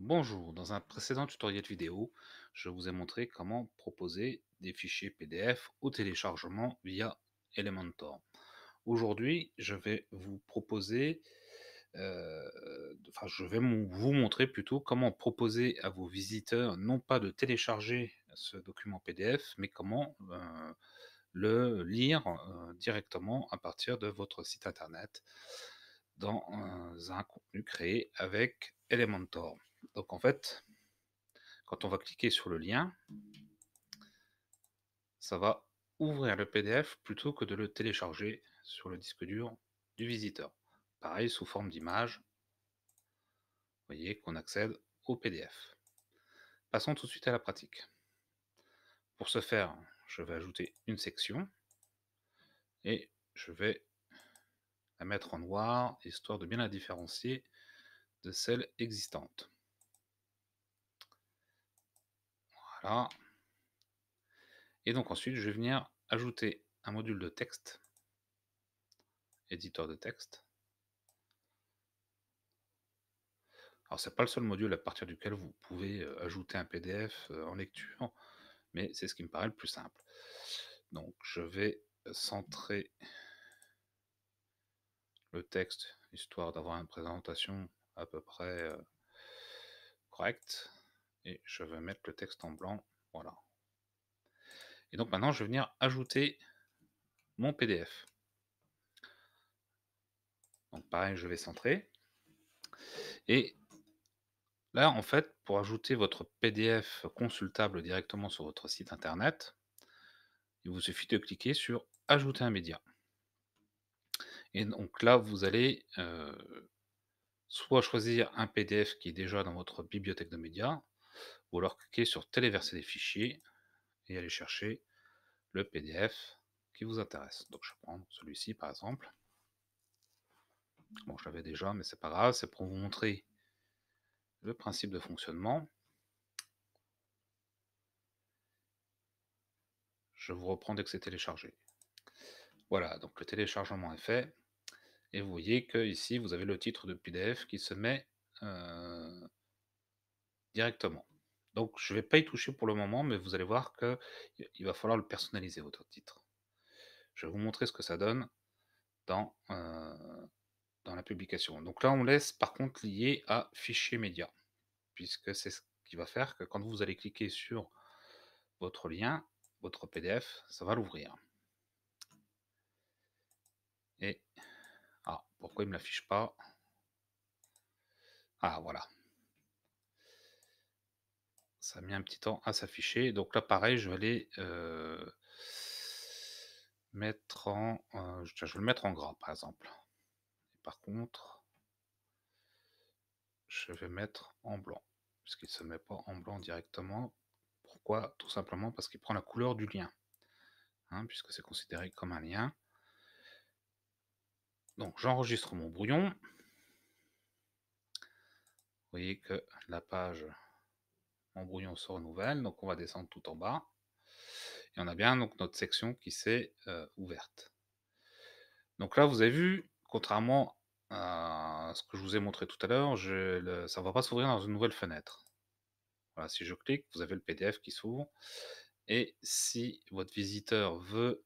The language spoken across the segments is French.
Bonjour, dans un précédent tutoriel vidéo, je vous ai montré comment proposer des fichiers PDF au téléchargement via Elementor. Aujourd'hui, je vais vous proposer, euh, enfin je vais vous montrer plutôt comment proposer à vos visiteurs non pas de télécharger ce document PDF, mais comment euh, le lire euh, directement à partir de votre site internet dans un contenu créé avec Elementor. Donc en fait, quand on va cliquer sur le lien, ça va ouvrir le PDF plutôt que de le télécharger sur le disque dur du visiteur. Pareil, sous forme d'image, vous voyez qu'on accède au PDF. Passons tout de suite à la pratique. Pour ce faire, je vais ajouter une section et je vais la mettre en noir, histoire de bien la différencier de celle existante. Voilà. Et donc ensuite, je vais venir ajouter un module de texte, éditeur de texte. Alors, ce n'est pas le seul module à partir duquel vous pouvez euh, ajouter un PDF euh, en lecture, mais c'est ce qui me paraît le plus simple. Donc, je vais centrer le texte, histoire d'avoir une présentation à peu près euh, correcte et je vais mettre le texte en blanc, voilà. Et donc maintenant, je vais venir ajouter mon PDF. Donc pareil, je vais centrer. Et là, en fait, pour ajouter votre PDF consultable directement sur votre site internet, il vous suffit de cliquer sur Ajouter un média. Et donc là, vous allez euh, soit choisir un PDF qui est déjà dans votre bibliothèque de médias, ou alors cliquez sur téléverser des fichiers et aller chercher le PDF qui vous intéresse. Donc je vais prendre celui-ci par exemple. Bon, je l'avais déjà, mais c'est pas grave, c'est pour vous montrer le principe de fonctionnement. Je vous reprends dès que c'est téléchargé. Voilà, donc le téléchargement est fait. Et vous voyez que ici, vous avez le titre de PDF qui se met euh, directement. Donc, je ne vais pas y toucher pour le moment, mais vous allez voir que il va falloir le personnaliser, votre titre. Je vais vous montrer ce que ça donne dans, euh, dans la publication. Donc là, on laisse par contre lié à fichier média, puisque c'est ce qui va faire que quand vous allez cliquer sur votre lien, votre PDF, ça va l'ouvrir. Et ah, pourquoi il ne me l'affiche pas Ah, voilà ça a mis un petit temps à s'afficher. Donc là, pareil, je vais aller euh, mettre en. Euh, je vais le mettre en gras, par exemple. par contre, je vais mettre en blanc, puisqu'il ne se met pas en blanc directement. Pourquoi Tout simplement parce qu'il prend la couleur du lien, hein, puisque c'est considéré comme un lien. Donc j'enregistre mon brouillon. Vous voyez que la page en brouillon se renouvelle, Donc on va descendre tout en bas. Et on a bien donc notre section qui s'est euh, ouverte. Donc là, vous avez vu, contrairement à ce que je vous ai montré tout à l'heure, ça ne va pas s'ouvrir dans une nouvelle fenêtre. Voilà, si je clique, vous avez le PDF qui s'ouvre. Et si votre visiteur veut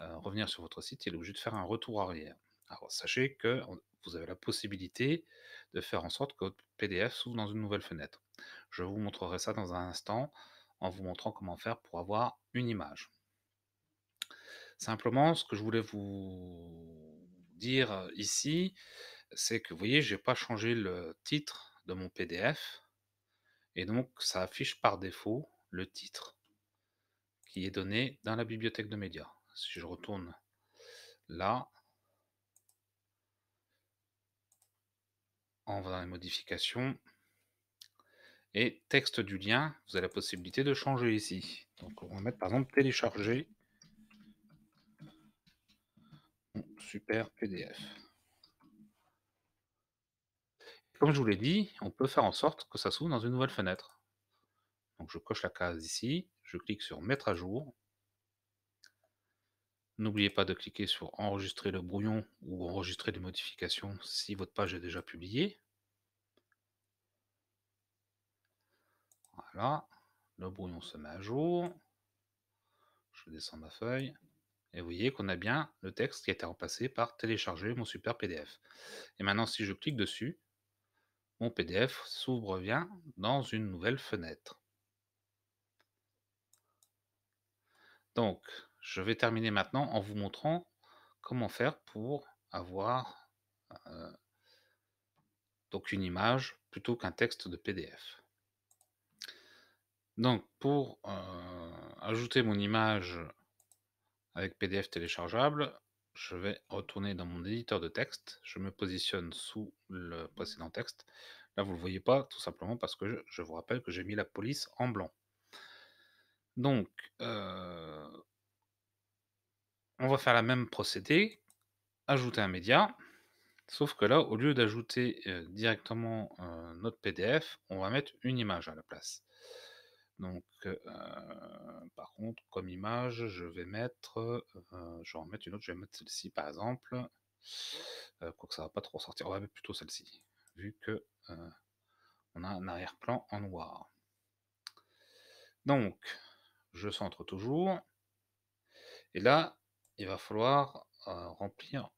euh, revenir sur votre site, il est obligé de faire un retour arrière. Alors sachez que vous avez la possibilité de faire en sorte que votre PDF s'ouvre dans une nouvelle fenêtre. Je vous montrerai ça dans un instant en vous montrant comment faire pour avoir une image. Simplement, ce que je voulais vous dire ici, c'est que vous voyez, je n'ai pas changé le titre de mon PDF. Et donc, ça affiche par défaut le titre qui est donné dans la bibliothèque de médias. Si je retourne là, en faisant les modifications. Et texte du lien, vous avez la possibilité de changer ici. Donc on va mettre par exemple télécharger super PDF. Comme je vous l'ai dit, on peut faire en sorte que ça s'ouvre dans une nouvelle fenêtre. Donc je coche la case ici, je clique sur mettre à jour. N'oubliez pas de cliquer sur enregistrer le brouillon ou enregistrer les modifications si votre page est déjà publiée. Voilà, le brouillon se met à jour. Je descends ma feuille. Et vous voyez qu'on a bien le texte qui a été remplacé par télécharger mon super PDF. Et maintenant, si je clique dessus, mon PDF s'ouvre bien dans une nouvelle fenêtre. Donc, je vais terminer maintenant en vous montrant comment faire pour avoir euh, donc une image plutôt qu'un texte de PDF. Donc, pour euh, ajouter mon image avec PDF téléchargeable, je vais retourner dans mon éditeur de texte. Je me positionne sous le précédent texte. Là, vous ne le voyez pas, tout simplement parce que je, vous rappelle que j'ai mis la police en blanc. Donc, euh, on va faire la même procédé, ajouter un média, sauf que là, au lieu d'ajouter euh, directement notre PDF, on va mettre une image à la place. Donc, euh, par contre, comme image, je vais mettre, je vais en mettre une autre, je vais mettre celle-ci par exemple. Quoique ça va pas trop sortir, on va mettre plutôt celle-ci, vu que on a un arrière-plan en noir. Donc, je centre toujours. Et là, il va falloir remplir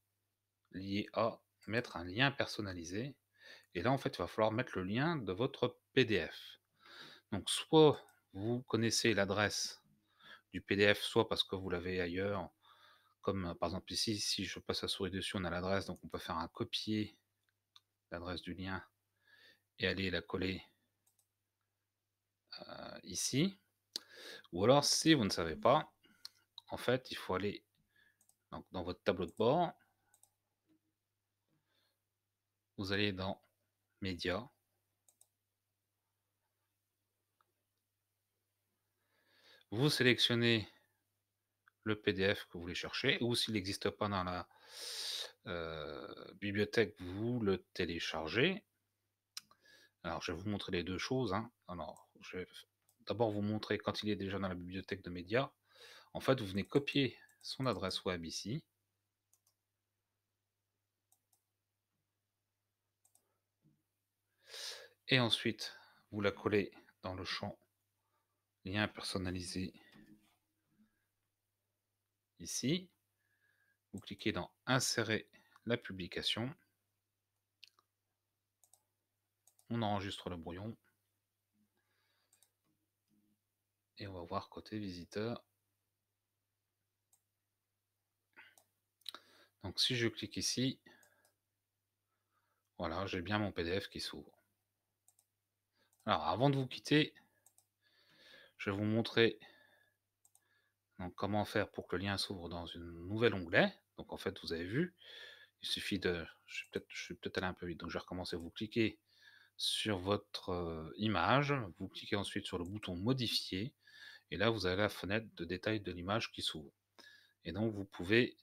lié à mettre un lien personnalisé. Et là, en fait, il va falloir mettre le lien de votre PDF. Donc, soit vous connaissez l'adresse du PDF, soit parce que vous l'avez ailleurs, comme par exemple ici, si je passe la souris dessus, on a l'adresse, donc on peut faire un copier l'adresse du lien et aller la coller euh, ici. Ou alors, si vous ne savez mmh. pas, en fait, il faut aller dans votre tableau de bord. Vous allez dans Médias, vous sélectionnez le PDF que vous voulez chercher, ou s'il n'existe pas dans la euh, bibliothèque, vous le téléchargez. Alors, je vais vous montrer les deux choses. Hein. Alors, je vais d'abord vous montrer quand il est déjà dans la bibliothèque de médias. En fait, vous venez copier son adresse web ici. Et ensuite, vous la collez dans le champ Lien personnalisé. Ici, vous cliquez dans Insérer la publication. On enregistre le brouillon. Et on va voir côté visiteur. Donc si je clique ici, voilà, j'ai bien mon PDF qui s'ouvre. Alors avant de vous quitter, je vais vous montrer comment faire pour que le lien s'ouvre dans une nouvelle onglet. Donc en fait, vous avez vu, il suffit de... Je suis peut-être allé un peu vite, donc je vais recommencer. Vous cliquez sur votre image, vous cliquez ensuite sur le bouton modifier, et là vous avez la fenêtre de détails de l'image qui s'ouvre. Et donc vous pouvez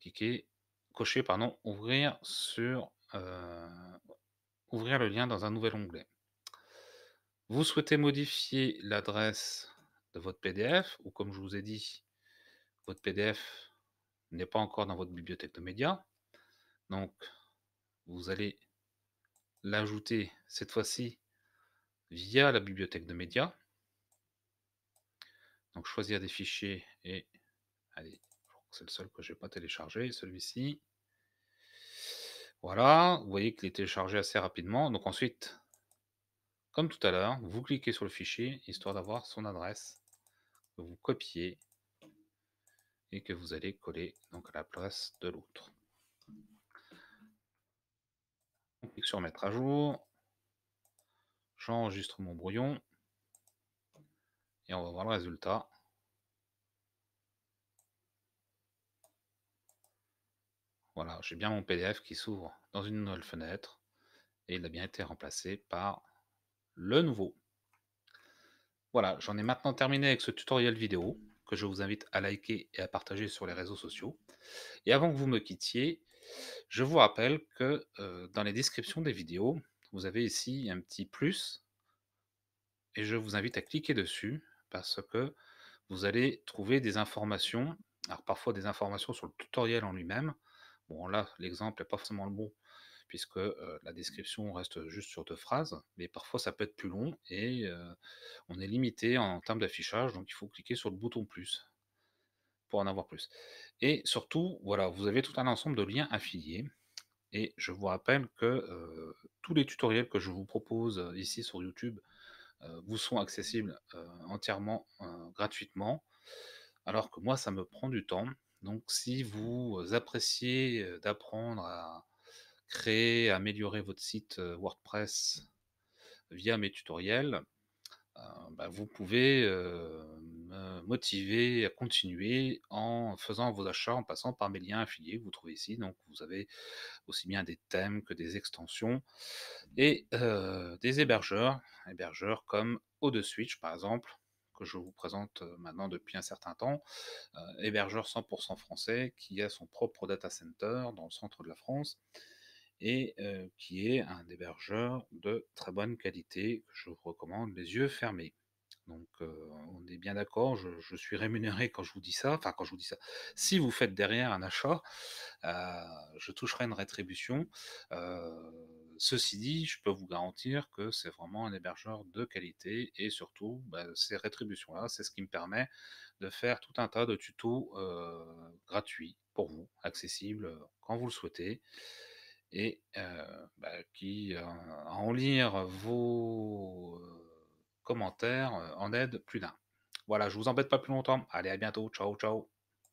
cliquer, cocher, pardon, ouvrir sur ouvrir le lien dans un nouvel onglet. Vous souhaitez modifier l'adresse de votre PDF ou comme je vous ai dit, votre PDF n'est pas encore dans votre bibliothèque de médias. Donc, vous allez l'ajouter cette fois-ci via la bibliothèque de médias. Donc, choisir des fichiers et... Allez, c'est le seul que je n'ai pas téléchargé, celui-ci. Voilà, vous voyez qu'il est téléchargé assez rapidement. Donc ensuite, comme tout à l'heure, vous cliquez sur le fichier, histoire d'avoir son adresse, que vous copiez et que vous allez coller donc à la place de l'autre. On clique sur mettre à jour. J'enregistre mon brouillon. Et on va voir le résultat. Voilà, j'ai bien mon PDF qui s'ouvre dans une nouvelle fenêtre et il a bien été remplacé par le nouveau. Voilà, j'en ai maintenant terminé avec ce tutoriel vidéo que je vous invite à liker et à partager sur les réseaux sociaux. Et avant que vous me quittiez, je vous rappelle que euh, dans les descriptions des vidéos, vous avez ici un petit plus et je vous invite à cliquer dessus parce que vous allez trouver des informations, alors parfois des informations sur le tutoriel en lui-même. Bon là, l'exemple n'est pas forcément le bon puisque la description reste juste sur deux phrases, mais parfois ça peut être plus long et on est limité en termes d'affichage, donc il faut cliquer sur le bouton plus pour en avoir plus. Et surtout, voilà, vous avez tout un ensemble de liens affiliés. Et je vous rappelle que tous les tutoriels que je vous propose ici sur YouTube vous sont accessibles entièrement gratuitement, alors que moi, ça me prend du temps. Donc si vous appréciez d'apprendre à, créer, améliorer votre site WordPress via mes tutoriels, bah, vous pouvez me motiver à continuer en faisant vos achats en passant par mes liens affiliés que vous trouvez ici. Donc vous avez aussi bien des thèmes que des extensions et des hébergeurs, hébergeurs comme Switch par exemple que je vous présente maintenant depuis un certain temps, hébergeur 100% français qui a son propre data center dans le centre de la France et euh, qui est un hébergeur de très bonne qualité je vous recommande les yeux fermés. Donc euh, on est bien d'accord, je, suis rémunéré quand je vous dis ça, enfin quand je vous dis ça, si vous faites derrière un achat, euh, je toucherai une rétribution. ceci dit, je peux vous garantir que c'est vraiment un hébergeur de qualité et surtout bah, ces rétributions-là, c'est ce qui me permet de faire tout un tas de tutos gratuits pour vous, accessibles quand vous le souhaitez et euh, bah, qui euh, en lire vos euh, commentaires en aide plus d'un. Voilà, je vous embête pas plus longtemps. Allez, à bientôt. Ciao, ciao.